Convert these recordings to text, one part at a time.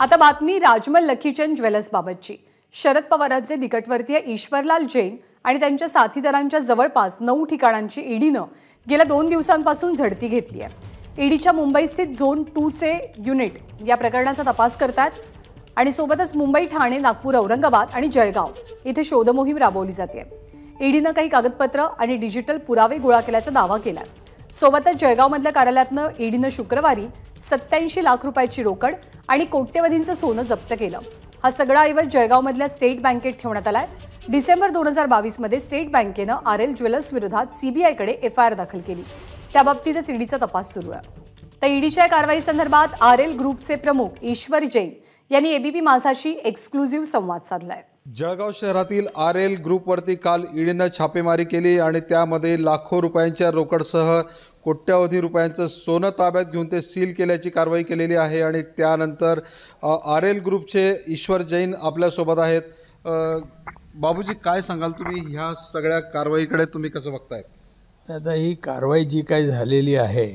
आता बातमी राजमल लखीचंद ज्वेलर्सबाबतची शरद पवारांचे निकटवर्तीय ईश्वरलाल जैन आणि त्यांच्या साथीदारांच्या जवळपास नऊ ठिकाणांची ईडीनं गेल्या दोन दिवसांपासून झडती घेतली आहे ईडीच्या मुंबईस्थित झोन टूचे युनिट या प्रकरणाचा तपास करतात आणि सोबतच मुंबई ठाणे नागपूर औरंगाबाद आणि जळगाव इथे शोधमोहीम राबवली जाते ईडीनं काही कागदपत्र आणि डिजिटल पुरावे गोळा केल्याचा दावा केला आहे सोबतच जळगावमधल्या कार्यालयातनं ईडीनं शुक्रवारी सत्याऐंशी लाख रुपयाची रोकड आणि कोट्यवधींचं सोनं जप्त केलं हा सगळा ऐवज जळगावमधल्या स्टेट बँकेत ठेवण्यात आलाय डिसेंबर दोन हजार बावीसमध्ये स्टेट बँकेनं आर एल ज्वेलर्स विरोधात सीबीआयकडे एफ आर दाखल केली त्याबाबतीतच ईडीचा तपास सुरू आहे तर ईडीच्या कारवाईसंदर्भात आर एल ग्रुपचे प्रमुख ईश्वर जैन यांनी एबीपी माझाशी एक्सक्लुझिव्ह संवाद साधलाय जळगाव शहरातील आर एल ग्रुपवरती काल ईडीनं छापेमारी केली आणि त्यामध्ये लाखो रुपयांच्या रोकडसह कोट्यावधी रुपयांचं सोनं ताब्यात घेऊन ते सील केल्याची कारवाई केलेली आहे आणि त्यानंतर आर एल ग्रुपचे ईश्वर जैन आपल्यासोबत आहेत बाबूजी काय सांगाल तुम्ही ह्या सगळ्या कारवाईकडे तुम्ही कसं बघताय आता ही कारवाई जी काय झालेली आहे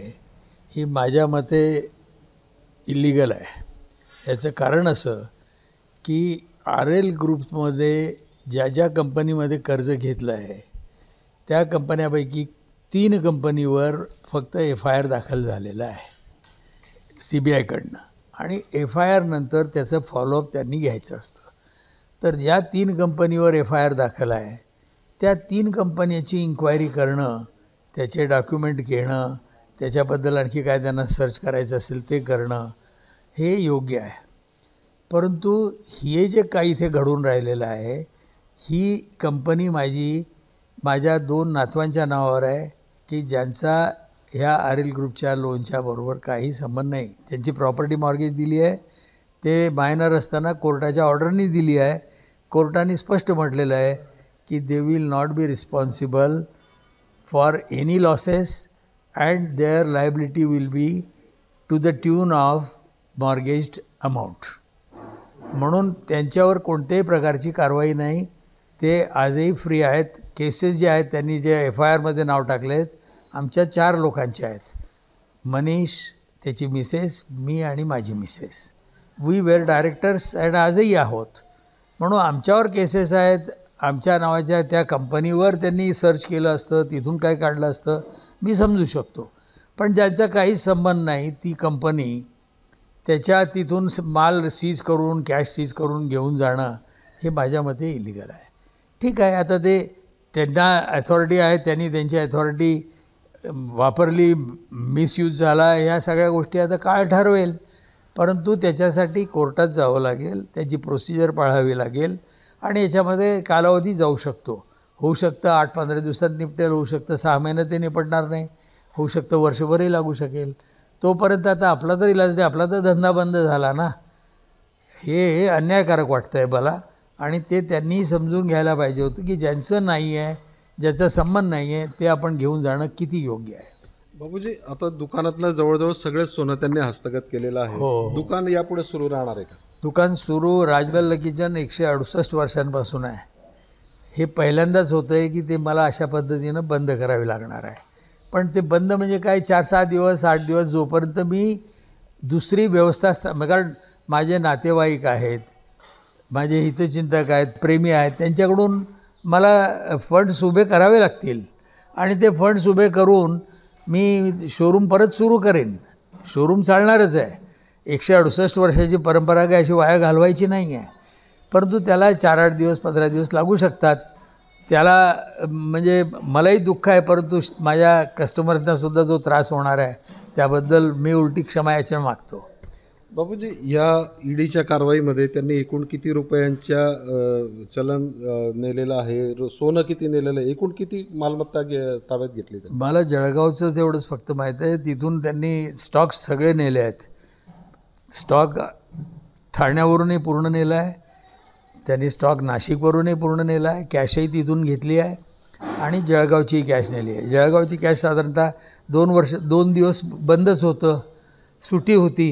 ही माझ्या मते इलिगल आहे याचं कारण असं की आर एल ग्रुपमध्ये ज्या ज्या कंपनीमध्ये कर्ज घेतलं आहे त्या कंपन्यापैकी तीन कंपनीवर फक्त एफ आय आर दाखल झालेला आहे सी बी आयकडनं आणि एफ आय आरनंतर त्याचं फॉलोअप त्यांनी घ्यायचं असतं तर ज्या तीन कंपनीवर एफ आय आर दाखल आहे त्या तीन कंपन्याची इन्क्वायरी करणं त्याचे डॉक्युमेंट घेणं त्याच्याबद्दल आणखी काय त्यांना सर्च करायचं असेल ते करणं हे योग्य आहे परंतु हे जे काही इथे घडून राहिलेलं आहे ही कंपनी माझी माझ्या दोन नातवांच्या नावावर आहे की ज्यांचा ह्या आर एल ग्रुपच्या लोनच्या बरोबर काही संबंध नाही त्यांची प्रॉपर्टी मॉर्गेज दिली आहे ते मायनर असताना कोर्टाच्या ऑर्डरनी दिली आहे कोर्टाने स्पष्ट म्हटलेलं आहे की they will not be responsible for any losses and their liability will be to the tune of mortgaged amount म्हणून त्यांच्यावर कोणत्याही प्रकारची कारवाई नाही ते आजही फ्री आहेत केसेस जे आहेत त्यांनी जे एफ आय आरमध्ये नाव टाकले आहेत आमच्या चार लोकांचे आहेत मनीष त्याची मिसेस मी आणि माझी Mrs we were directors and आजही आहोत म्हणून आमच्यावर केसेस आहेत आमच्या नावाच्या त्या कंपनीवर त्यांनी सर्च केलं असतं तिथून काय काढलं असतं मी समजू शकतो पण ज्यांचा काहीच संबंध नाही ती कंपनी त्याच्या तिथून माल सीज करून कॅश सीज करून घेऊन जाणं हे माझ्या मते इलिगल आहे ठीक आहे आता ते त्यांना अथॉरिटी आहे त्यांनी त्यांची अथॉरिटी वापरली मिसयूज झाला ह्या सगळ्या गोष्टी आता काळ ठरवेल परंतु त्याच्यासाठी कोर्टात जावं लागेल त्याची प्रोसिजर पाळावी लागेल आणि याच्यामध्ये कालावधी जाऊ शकतो होऊ शकतं आठ पंधरा दिवसात निपटेल होऊ शकतं सहा महिन्यात ते निपटणार नाही होऊ शकतं वर्षभरही लागू शकेल तोपर्यंत आता आपला तर इलाज नाही आपला तर धंदा बंद झाला ना हे अन्यायकारक वाटतं आहे मला आणि ते त्यांनी समजून घ्यायला पाहिजे होतं की ज्यांचं नाही आहे ज्याचा संबंध नाही आहे ते आपण घेऊन जाणं किती योग्य आहे बाबूजी आता दुकानातलं जवळजवळ सगळेच सोनं त्यांनी हस्तगत केलेलं आहे हो दुकान यापुढे सुरू राहणार आहे का दुकान सुरू राजबल किचन एकशे अडुसष्ट वर्षांपासून आहे हे पहिल्यांदाच होतं आहे की ते मला अशा पद्धतीनं बंद करावे लागणार आहे पण ते बंद म्हणजे काय चार सहा दिवस आठ दिवस जोपर्यंत मी दुसरी व्यवस्था स्था म्हणजे कारण माझे नातेवाईक आहेत माझे हितचिंतक आहेत प्रेमी आहेत त्यांच्याकडून मला फंड्स उभे करावे लागतील आणि ते फंड्स उभे करून मी शोरूम परत सुरू करेन शोरूम चालणारच आहे एकशे अडुसष्ट वर्षाची परंपरा काय अशी वाया घालवायची नाही आहे परंतु त्याला चार आठ दिवस पंधरा दिवस लागू शकतात त्याला म्हणजे मलाही दुःख आहे परंतु माझ्या कस्टमर्सनासुद्धा जो त्रास होणार आहे त्याबद्दल मी उलटी क्षमा याच्या मागतो बाबूजी या ईडीच्या कारवाईमध्ये त्यांनी एकूण किती रुपयांच्या चलन नेलेलं आहे सोनं किती नेलेलं आहे एकूण किती मालमत्ता घे ताब्यात घेतली मला जळगावचं तेवढंच फक्त माहीत आहे तिथून त्यांनी स्टॉक्स सगळे नेले आहेत स्टॉक ठाण्यावरूनही पूर्ण नेला आहे त्यांनी स्टॉक नाशिकवरूनही पूर्ण नेला आहे कॅशही तिथून घेतली आहे आणि जळगावची कॅश नेली आहे जळगावची कॅश साधारणतः दोन वर्ष दोन दिवस बंदच होतं सुट्टी होती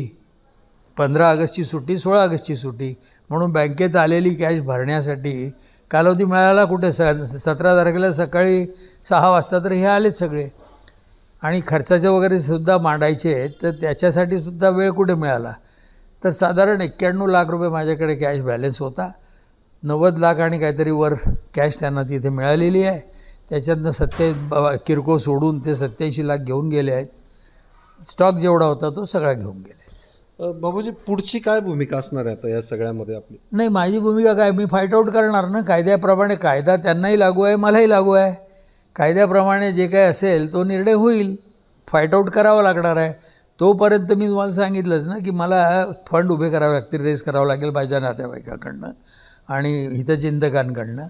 पंधरा ऑगस्टची सुट्टी सोळा ऑगस्टची सुट्टी म्हणून बँकेत आलेली कॅश भरण्यासाठी कालावधी मिळाला कुठे स सतरा तारखेला सकाळी सहा वाजता तर हे आलेच सगळे आणि खर्चाचे वगैरे सुद्धा मांडायचे तर त्याच्यासाठी सुद्धा वेळ कुठे मिळाला तर साधारण एक्क्याण्णव लाख रुपये माझ्याकडे कॅश बॅलेन्स होता नव्वद लाख आणि काहीतरी वर कॅश त्यांना तिथे मिळालेली आहे त्याच्यातनं सत्ते किरकोळ सोडून ते सत्याऐंशी लाख घेऊन गेले आहेत स्टॉक जेवढा होता तो सगळा घेऊन गेले बाबूजी पुढची काय भूमिका असणार आहे आता या सगळ्यामध्ये आपली नाही माझी भूमिका काय मी फाईट आऊट करणार ना कायद्याप्रमाणे कायदा त्यांनाही लागू आहे मलाही लागू आहे कायद्याप्रमाणे जे काय असेल तो निर्णय होईल फाईट आऊट करावा लागणार आहे तोपर्यंत मी तुम्हाला सांगितलंच ना की मला फंड उभे करावे लागतील रेस करावं लागेल माझ्या नातेवाईकाकडनं आणि हितचिंतकांकडनं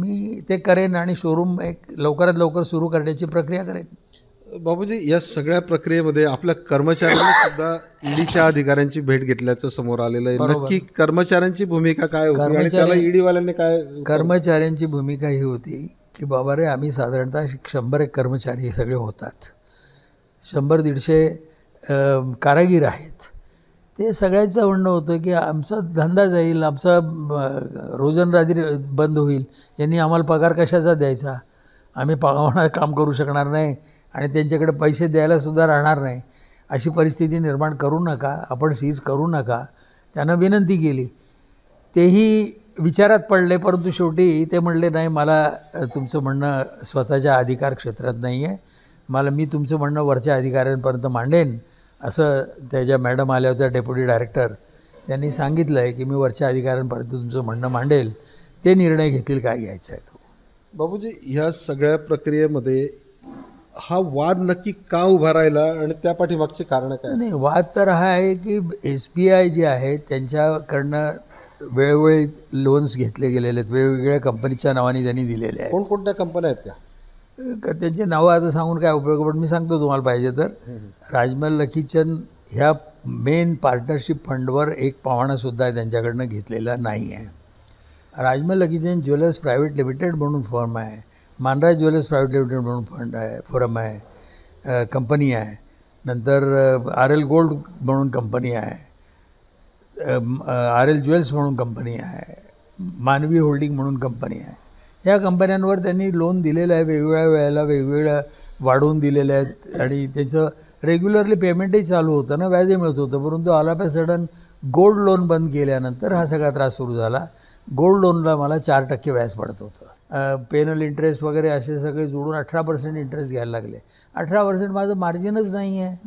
मी ते करेन आणि शोरूम एक लवकरात लवकर सुरू करण्याची प्रक्रिया करेन बाबूजी या सगळ्या प्रक्रियेमध्ये आपल्या कर्मचाऱ्यांनी सुद्धा ईडीच्या अधिकाऱ्यांची भेट घेतल्याचं समोर आलेलं आहे नक्की कर्मचाऱ्यांची भूमिका काय होती ईडीवाल्यांनी काय कर्मचाऱ्यांची भूमिका ही होती की बाबा रे आम्ही साधारणतः शंभर एक कर्मचारी हे सगळे होतात शंभर दीडशे कारागीर आहेत ते सगळ्यांचं म्हणणं होतं की आमचा धंदा जाईल आमचा रोजनराजी बंद होईल यांनी आम्हाला पगार कशाचा द्यायचा आम्ही पाहुणा काम करू शकणार नाही आणि त्यांच्याकडे पैसे द्यायलासुद्धा राहणार नाही अशी परिस्थिती निर्माण करू नका आपण सीज करू नका त्यांना विनंती केली तेही विचारात पडले परंतु शेवटी ते म्हणले नाही मला तुमचं म्हणणं स्वतःच्या अधिकार क्षेत्रात नाही आहे मला मी तुमचं म्हणणं वरच्या अधिकाऱ्यांपर्यंत मांडेन असं त्या ज्या मॅडम आल्या होत्या डेप्युटी डायरेक्टर त्यांनी सांगितलं आहे की मी वरच्या अधिकाऱ्यांपर्यंत तुमचं म्हणणं मांडेल ते निर्णय घेतील काय घ्यायचं आहे तो बाबूजी ह्या सगळ्या प्रक्रियेमध्ये हा वाद नक्की का उभा राहिला आणि त्या पाठीमागचे कारण काय नाही वाद तर हा आहे की एस बी आय जे आहे त्यांच्याकडनं वेळोवेळी लोन्स घेतले गेलेले आहेत वेगवेगळ्या कंपनीच्या नावाने त्यांनी दिलेले आहेत कोणकोणत्या कंपन्या आहेत त्या त्यांची नावं आता सांगून काय उपयोग पण मी सांगतो तुम्हाला पाहिजे तर राजमल लखीचंद ह्या मेन पार्टनरशिप फंडवर एक पाहुणासुद्धा त्यांच्याकडनं घेतलेला नाही आहे Rajmal Lakhichand jewellers private limited म्हणून फर्म आहे मानराज ज्वेलर्स प्रायव्हेट लिमिटेड म्हणून फंड आहे फर्म आहे कंपनी आहे नंतर आर एल गोल्ड म्हणून कंपनी आहे आर एल ज्वेल्स म्हणून कंपनी आहे मानवी होल्डिंग म्हणून कंपनी आहे या कंपन्यांवर त्यांनी लोन दिलेलं आहे वेगवेगळ्या वेळेला वेगवेगळ्या वाढवून दिलेल्या आहेत आणि त्याचं रेग्युलरली पेमेंटही चालू होतं ना व्याजही मिळत होतं परंतु आलापे सडन गोल्ड लोन बंद केल्यानंतर हा सगळा त्रास सुरू झाला गोल्ड लोनला मला चार टक्के व्याज पडत होतं पेनल इंटरेस्ट वगैरे असे सगळे जोडून अठरा पर्सेंट इंटरेस्ट घ्यायला लागले अठरा पर्सेंट माझं मार्जिनच नाही आहे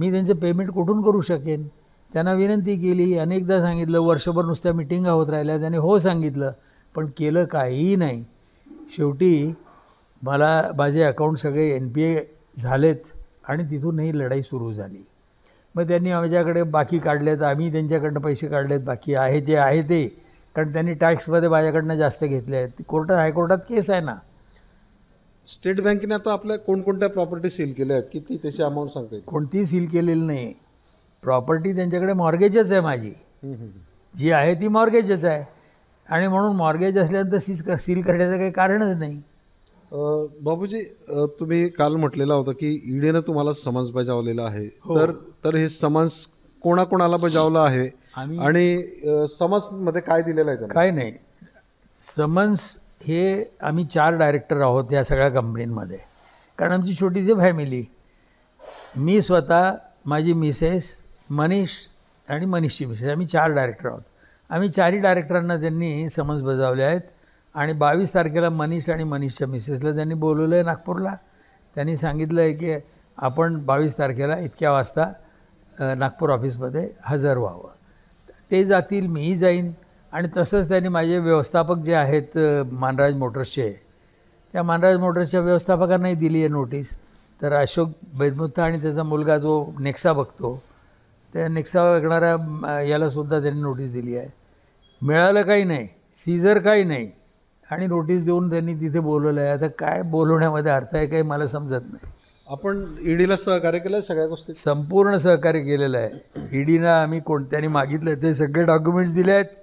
मी त्यांचं पेमेंट कुठून करू शकेन त्यांना विनंती केली अनेकदा सांगितलं वर्षभर नुसत्या मिटिंगा होत राहिल्या त्यांनी हो सांगितलं पण केलं काहीही नाही शेवटी मला माझे अकाऊंट सगळे एन पी ए झालेत आणि तिथूनही लढाई सुरू झाली मग त्यांनी माझ्याकडे बाकी काढलेत आम्ही त्यांच्याकडनं पैसे काढलेत बाकी आहे ते आहे ते कारण त्यांनी टॅक्समध्ये माझ्याकडनं जास्त घेतले आहेत कोर्टात हायकोर्टात केस आहे ना स्टेट बँकेने आता आपल्या कोणकोणत्या प्रॉपर्टी सील केल्या आहेत किती त्याची अमाऊंट सांगते कोणतीही सील केलेली नाही प्रॉपर्टी त्यांच्याकडे मॉर्गेजच आहे माझी जी आहे ती मॉर्गेजच आहे आणि म्हणून मॉर्गेज असल्यानंतर सीज कर सील करण्याचं काही कारणच नाही बाबूजी तुम्ही काल म्हटलेला होता की ईडीनं तुम्हाला समन्स बजावलेला आहे हो. तर तर हे समन्स कोणाकोणाला बजावलं आहे आणि समन्स मध्ये काय दिलेलं आहे काय नाही समन्स हे आम्ही चार डायरेक्टर आहोत या सगळ्या कंपनींमध्ये कारण आमची छोटीशी फॅमिली मी स्वतः माझी मिसेस मनीष आणि मनीषची मिसेस आम्ही चार डायरेक्टर आहोत आम्ही चारही डायरेक्टरांना त्यांनी समज बजावले आहेत आणि बावीस तारखेला मनीष आणि मनीषच्या मिसेसला त्यांनी बोलवलं आहे नागपूरला त्यांनी सांगितलं आहे की आपण बावीस तारखेला इतक्या वाजता नागपूर ऑफिसमध्ये हजर व्हावं ते जातील मीही जाईन आणि तसंच त्यांनी माझे व्यवस्थापक जे आहेत मानराज मोटर्सचे त्या मानराज मोटर्सच्या व्यवस्थापकांनाही दिली आहे नोटीस तर अशोक बैदमुत्ता आणि त्याचा मुलगा जो नेक्सा बघतो त्या नेक्सा बघणाऱ्या यालासुद्धा त्यांनी नोटीस दिली आहे मिळालं काही नाही सीझर काही नाही आणि नोटीस देऊन त्यांनी तिथे बोलवलं आहे आता काय बोलवण्यामध्ये अर्थ आहे काही मला समजत नाही आपण ईडीला सहकार्य केलं आहे सगळ्या गोष्टी संपूर्ण सहकार्य केलेलं आहे ईडीनं आम्ही कोणत्याने मागितलं ते सगळे डॉक्युमेंट्स दिले आहेत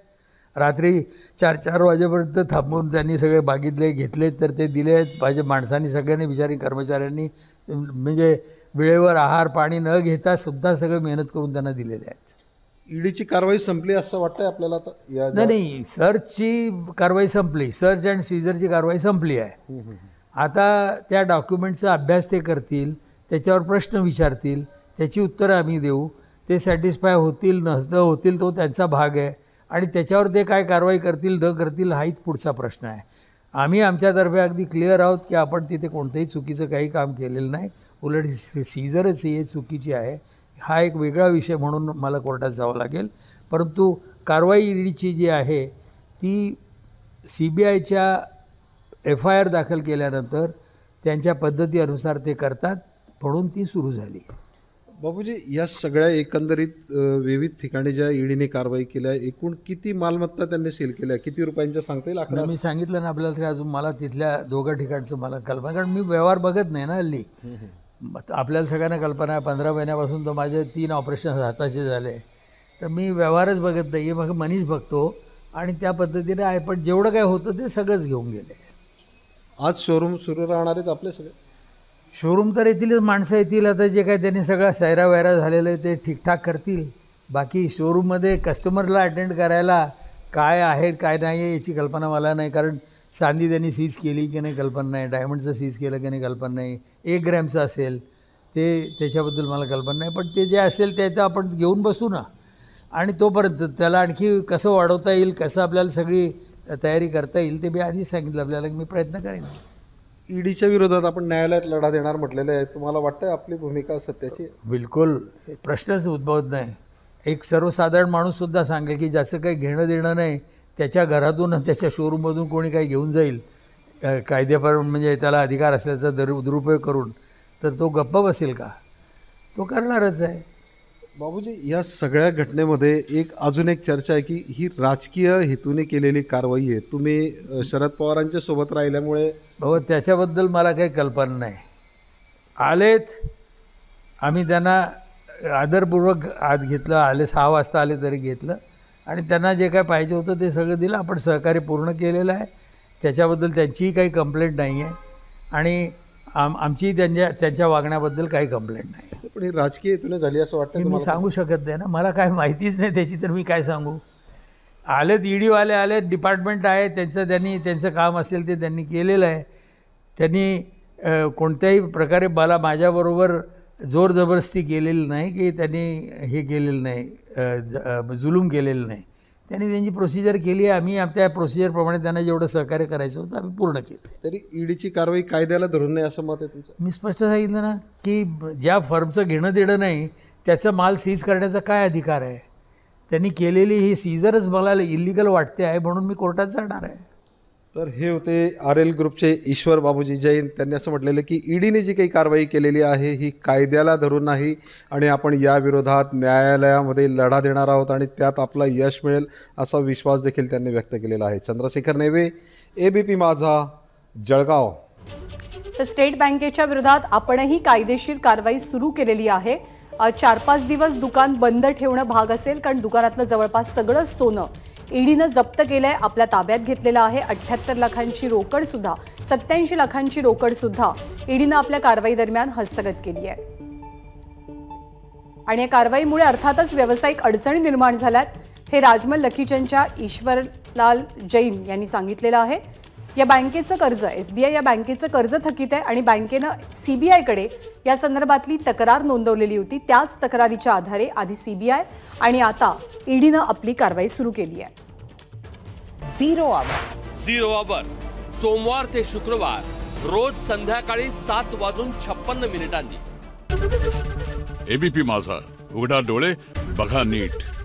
रात्री चार चार वाजेपर्यंत थांबून त्यांनी सगळे मागितले घेतले तर ते दिले आहेत माझ्या माणसांनी सगळ्यांनी बिचारी कर्मचाऱ्यांनी म्हणजे वेळेवर आहार पाणी न घेता सुद्धा सगळं मेहनत करून त्यांना दिलेले आहेत ईडीची कारवाई संपली असं वाटतंय आपल्याला नाही नाही सर्चची कारवाई संपली सर्च अँड सीझरची कारवाई संपली आहे आता त्या डॉक्युमेंटचा अभ्यास ते करतील त्याच्यावर प्रश्न विचारतील त्याची उत्तरं आम्ही देऊ ते सॅटिस्फाय होतील नसद होतील तो त्यांचा भाग आहे आणि त्याच्यावर ते काय कारवाई करतील न करतील हाही पुढचा प्रश्न आहे आम्ही आमच्यातर्फे अगदी क्लिअर आहोत की आपण तिथे कोणतंही चुकीचं काही काम केलेलं नाही उलट सीझरच ही चुकीची आहे हा एक वेगळा विषय म्हणून मला कोर्टात जावं लागेल परंतु कारवाई ईडीची जी आहे ती सी बी आयच्या एफ आय आर दाखल केल्यानंतर त्यांच्या पद्धतीनुसार ते करतात म्हणून ती सुरू झाली बाबूजी या सगळ्या एकंदरीत विविध ठिकाणी ज्या ईडीने कारवाई केल्या एकूण किती मालमत्ता त्यांनी सील केल्या किती रुपयांच्या सांगता येईल मी सांगितलं ना आपल्याला अजून मला तिथल्या दोघं ठिकाणचं मला कल्पना कारण मी व्यवहार बघत नाही ना हल्ली आपल्याला सगळ्यांना कल्पना आहे पंधरा महिन्यापासून तर माझे तीन ऑपरेशन हाताचे झाले तर मी व्यवहारच बघत नाही मग मनीष बघतो आणि त्या पद्धतीने आहे पण जेवढं काय होतं ते सगळंच घेऊन गेले आज शोरूम सुरू राहणार आहेत आपले सगळे शोरूम तर येतीलच माणसं येतील आता जे काय त्यांनी सगळा सैरा वैरा झालेलं आहे ते ठीकठाक करतील बाकी शोरूममध्ये कस्टमरला अटेंड करायला काय आहे काय नाही आहे याची कल्पना मला नाही कारण चांदी त्यांनी सीज केली की नाही कल्पना नाही डायमंडचं सीज केलं की नाही कल्पना नाही एक ग्रॅमचं असेल ते त्याच्याबद्दल मला कल्पना नाही पण ते जे असेल ते तर आपण घेऊन बसू ना आणि तोपर्यंत त्याला आणखी कसं वाढवता येईल कसं आपल्याला सगळी तयारी करता येईल ते मी आधीच सांगितलं आपल्याला मी प्रयत्न करेन ईडीच्या e विरोधात आपण न्यायालयात लढा देणार म्हटलेलं आहे तुम्हाला वाटतं आपली भूमिका सत्याची बिलकुल प्रश्नच उद्भवत नाही एक सर्वसाधारण माणूससुद्धा सांगेल की ज्याचं काही घेणं देणं नाही त्याच्या घरातून त्याच्या शोरूममधून कोणी काही घेऊन जाईल कायदेपर म्हणजे त्याला अधिकार असल्याचा दर दुरुपयोग करून तर तो गप्प बसेल का तो करणारच आहे बाबूजी या सगळ्या घटनेमध्ये एक अजून एक चर्चा आहे की ही राजकीय हेतूने केलेली कारवाई आहे तुम्ही शरद पवारांच्या सोबत राहिल्यामुळे बाबा हो, त्याच्याबद्दल मला काही कल्पना नाही आलेत आम्ही त्यांना आदरपूर्वक आत घेतलं आले सहा वाजता आले तरी घेतलं आणि त्यांना जे काय पाहिजे होतं ते सगळं दिलं आपण सहकार्य पूर्ण केलेलं आहे त्याच्याबद्दल त्यांचीही काही कंप्लेंट नाही आहे आणि आम आमचीही त्यांच्या त्यांच्या वागण्याबद्दल काही कंप्लेंट नाही पण ही राजकीय तुला झाली असं वाटतं मी सांगू शकत नाही ना मला काय माहितीच नाही त्याची तर मी काय सांगू आलेत ईडीवाले आलेत डिपार्टमेंट आहे त्यांचं त्यांनी त्यांचं काम असेल ते त्यांनी केलेलं आहे त्यांनी कोणत्याही प्रकारे मला माझ्याबरोबर जोर जबरदस्ती केलेली नाही की त्यांनी हे केलेलं नाही जुलूम केलेलं नाही त्यांनी त्यांची प्रोसिजर केली आहे आम्ही त्या प्रोसिजरप्रमाणे त्यांना जेवढं सहकार्य करायचं होतं आम्ही पूर्ण केलं तरी ईडीची e कारवाई कायद्याला धरून नाही असं मत आहे तुमचं मी स्पष्ट सांगितलं ना की ज्या फर्मचं घेणं देणं नाही त्याचा माल सीज करण्याचा काय अधिकार आहे त्यांनी केलेली ही सीजरच मला इलिगल वाटते आहे म्हणून मी कोर्टात जाणार आहे तर हे होते आर एल ग्रुपचे ईश्वर बाबूजी जैन त्यांनी असं म्हटलेलं की ईडीने जी काही कारवाई केलेली आहे ही कायद्याला धरून नाही आणि आपण या विरोधात न्यायालयामध्ये लढा देणार आहोत आणि त्यात आपला यश मिळेल असा विश्वास देखील त्यांनी व्यक्त केलेला आहे चंद्रशेखर नेवे ए बी पी माझा जळगाव तर स्टेट बँकेच्या विरोधात आपणही कायदेशीर कारवाई सुरू केलेली आहे चार पाच दिवस दुकान बंद ठेवणं भाग असेल कारण दुकानातलं जवळपास सगळं सोनं ईडीनं जप्त केलंय आपल्या ताब्यात घेतलेला आहे अठ्ठ्याहत्तर लाखांची रोकड सुद्धा सत्याऐंशी लाखांची रोकड सुद्धा ईडीनं आपल्या कारवाई दरम्यान हस्तगत केली आहे आणि या कारवाईमुळे अर्थातच व्यावसायिक अडचणी निर्माण झाल्यात हे राजमल लखीचंदच्या ईश्वरलाल जैन यांनी सांगितलेलं आहे या बँकेचं कर्ज एसबीआय या बँकेचं कर्ज थकीत आहे आणि बँकेनं सीबीआयकडे या संदर्भातली तक्रार नोंदवलेली होती त्याच तक्रारीच्या आधारे आधी सीबीआय आणि आता ईडीनं आपली कारवाई सुरू केली आहे झिरो आवर झिरो आवर सोमवार ते शुक्रवार रोज संध्याकाळी सात वाजून छप्पन्न मिनिटांनी एबीपी माझा उघडा डोळे बघा नीट